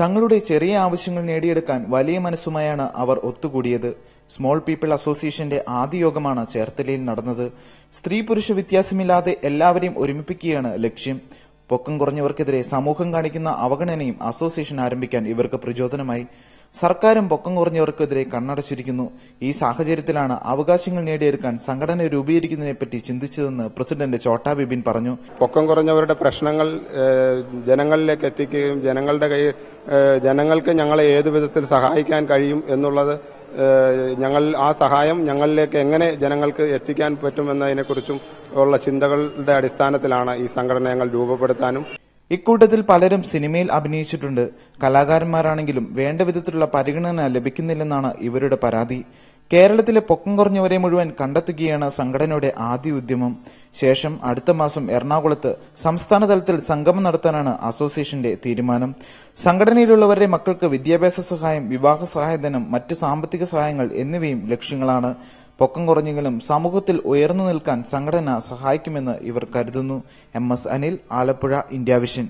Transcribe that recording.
തങ്ങളുടെ ചെറിയ ആവശ്യങ്ങൾ നേടിയെടുക്കാൻ വലിയ മനസ്സുമായാണ് അവർ ഒത്തുകൂടിയത് സ്മോൾ പീപ്പിൾ അസോസിയേഷന്റെ ആദ്യ യോഗമാണ് ചേർത്തലയിൽ നടന്നത് സ്ത്രീ പുരുഷ വ്യത്യാസമില്ലാതെ എല്ലാവരെയും ഒരുമിപ്പിക്കുകയാണ് ലക്ഷ്യം പൊക്കം കുറഞ്ഞവർക്കെതിരെ സമൂഹം കാണിക്കുന്ന അവഗണനയും അസോസിയേഷൻ ആരംഭിക്കാൻ ഇവർക്ക് പ്രചോദനമായി സർക്കാരും പൊക്കം കുറഞ്ഞവർക്കെതിരെ കണ്ണടച്ചിരിക്കുന്നു ഈ സാഹചര്യത്തിലാണ് അവകാശങ്ങൾ നേടിയെടുക്കാൻ സംഘടന രൂപീകരിക്കുന്നതിനെപ്പറ്റി ചിന്തിച്ചതെന്ന് പ്രസിഡന്റ് ചോട്ടാ ബിബിൻ പറഞ്ഞു പൊക്കം കുറഞ്ഞവരുടെ പ്രശ്നങ്ങൾ ജനങ്ങളിലേക്ക് എത്തിക്കുകയും ജനങ്ങളുടെ കയ്യിൽ ജനങ്ങൾക്ക് ഞങ്ങളെ ഏതു വിധത്തിൽ സഹായിക്കാൻ കഴിയും എന്നുള്ളത് ഞങ്ങൾ ആ സഹായം ഞങ്ങളിലേക്ക് എങ്ങനെ ജനങ്ങൾക്ക് എത്തിക്കാൻ പറ്റുമെന്നതിനെക്കുറിച്ചും ഉള്ള ചിന്തകളുടെ അടിസ്ഥാനത്തിലാണ് ഈ സംഘടന ഞങ്ങൾ രൂപപ്പെടുത്താനും ഇക്കൂട്ടത്തിൽ പലരും സിനിമയിൽ അഭിനയിച്ചിട്ടുണ്ട് കലാകാരന്മാരാണെങ്കിലും വേണ്ട വിധത്തിലുള്ള പരിഗണന ലഭിക്കുന്നില്ലെന്നാണ് ഇവരുടെ പരാതി കേരളത്തിലെ പൊക്കം കുറഞ്ഞവരെ മുഴുവൻ കണ്ടെത്തുകയാണ് സംഘടനയുടെ ആദ്യ ഉദ്യമം ശേഷം അടുത്ത മാസം എറണാകുളത്ത് സംസ്ഥാന തലത്തിൽ സംഗമം നടത്താനാണ് അസോസിയേഷന്റെ തീരുമാനം സംഘടനയിലുള്ളവരുടെ മക്കൾക്ക് വിദ്യാഭ്യാസ സഹായം വിവാഹ സഹായധനം മറ്റ് സാമ്പത്തിക സഹായങ്ങൾ എന്നിവയും ലക്ഷ്യങ്ങളാണ് പൊക്കം കുറഞ്ഞെങ്കിലും സമൂഹത്തിൽ ഉയർന്നു നിൽക്കാൻ സംഘടന സഹായിക്കുമെന്ന് ഇവർ കരുതുന്നു M S Anil Alappuzha India vision